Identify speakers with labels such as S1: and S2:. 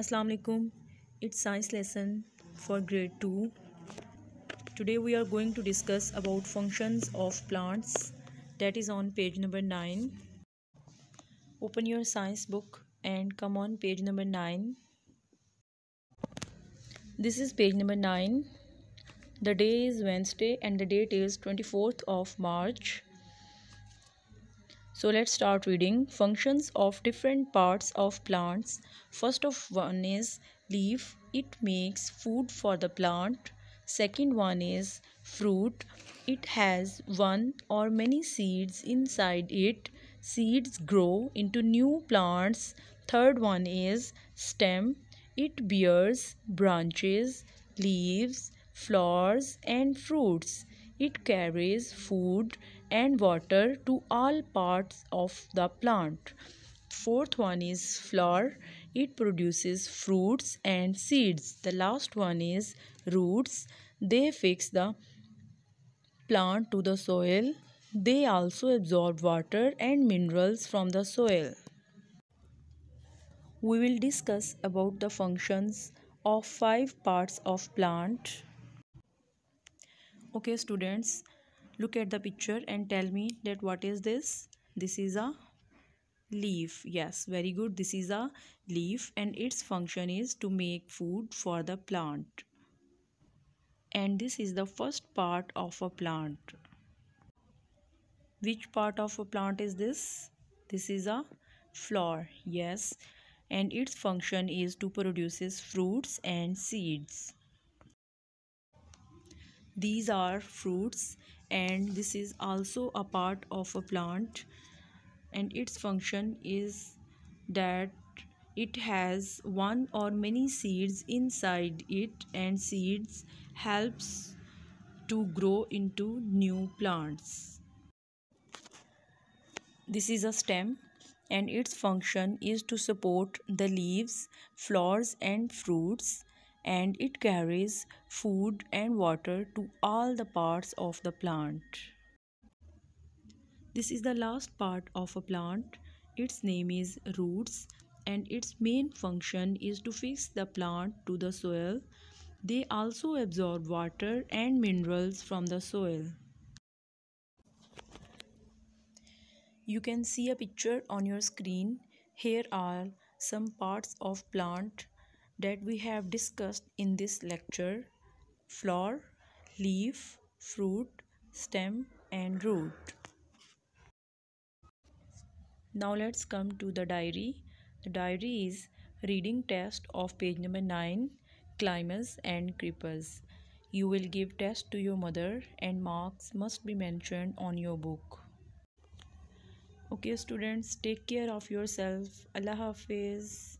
S1: assalamu alaikum it's science lesson for grade 2 today we are going to discuss about functions of plants that is on page number 9 open your science book and come on page number 9 this is page number 9 the day is wednesday and the date is 24th of march so let's start reading functions of different parts of plants. First of one is leaf. It makes food for the plant. Second one is fruit. It has one or many seeds inside it. Seeds grow into new plants. Third one is stem. It bears branches, leaves, flowers and fruits. It carries food and water to all parts of the plant. Fourth one is flower. It produces fruits and seeds. The last one is roots. They fix the plant to the soil. They also absorb water and minerals from the soil. We will discuss about the functions of five parts of plant okay students look at the picture and tell me that what is this this is a leaf yes very good this is a leaf and its function is to make food for the plant and this is the first part of a plant which part of a plant is this this is a flower yes and its function is to produces fruits and seeds these are fruits and this is also a part of a plant and its function is that it has one or many seeds inside it and seeds helps to grow into new plants this is a stem and its function is to support the leaves flowers and fruits and it carries food and water to all the parts of the plant. This is the last part of a plant. Its name is roots and its main function is to fix the plant to the soil. They also absorb water and minerals from the soil. You can see a picture on your screen. Here are some parts of plant that we have discussed in this lecture flower, leaf, fruit, stem and root. Now let's come to the diary. The diary is reading test of page number 9 climbers and creepers. You will give test to your mother and marks must be mentioned on your book. Okay students take care of yourself. Allah Hafiz.